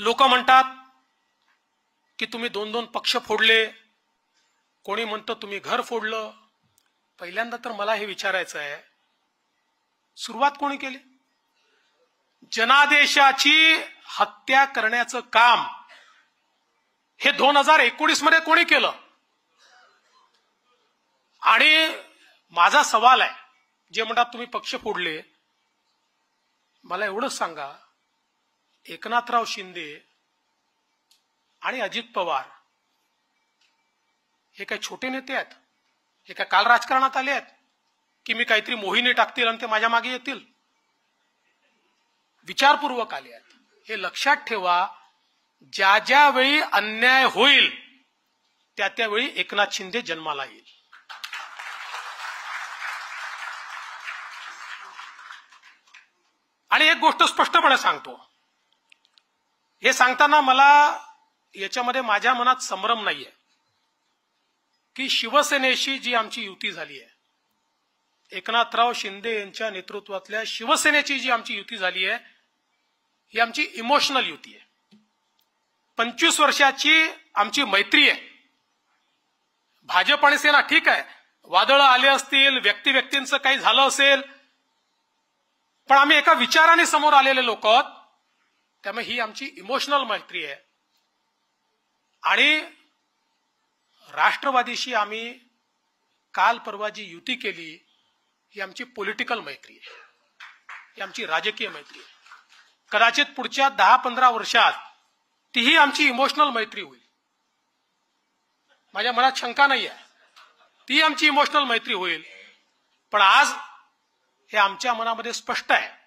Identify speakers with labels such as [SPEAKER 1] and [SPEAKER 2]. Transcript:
[SPEAKER 1] लोक म्हणतात की तुम्ही दोन दोन पक्ष फोडले कोणी म्हणतं तुम्ही घर फोडलं पहिल्यांदा तर मला हे विचारायचं आहे सुरुवात कोणी केली जनादेशाची हत्या करण्याचं काम हे दोन हजार एकोणीस मध्ये कोणी केलं आणि माझा सवाल आहे जे म्हणतात तुम्ही पक्ष फोडले मला एवढंच सांगा एकनाथराव शिंदे आणि अजित पवार हे काही छोटे नेते आहेत हे काय काल राजकारणात आले आहेत की मी काहीतरी मोहिनी टाकतील आणि ते माझ्या मागे येतील विचारपूर्वक आले आहेत हे लक्षात ठेवा ज्या ज्यावेळी अन्याय होईल त्या त्यावेळी एकनाथ शिंदे जन्माला येईल आणि एक गोष्ट स्पष्टपणे सांगतो हे सांगताना मला याच्यामध्ये माझ्या मनात संभ्रम नाहीये की शिवसेनेशी जी आमची युती झाली आहे एकनाथराव शिंदे यांच्या नेतृत्वातल्या शिवसेनेची जी आमची युती झाली आहे ही आमची इमोशनल युती आहे पंचवीस वर्षाची आमची मैत्री आहे भाजप आणि सेना ठीक आहे वादळं आले असतील व्यक्ती व्यक्तींचं काही झालं असेल पण आम्ही एका विचाराने समोर आलेले लोक आहोत त्यामुळे ही आमची इमोशनल मैत्री आहे आणि राष्ट्रवादीशी आम्ही काल परवा जी युती केली ही आमची पॉलिटिकल मैत्री आहे ही आमची राजकीय मैत्री आहे कदाचित पुढच्या दहा पंधरा वर्षात तीही आमची इमोशनल मैत्री होईल माझ्या मनात शंका नाही आहे ती आमची इमोशनल मैत्री होईल पण आज हे आमच्या मनामध्ये स्पष्ट आहे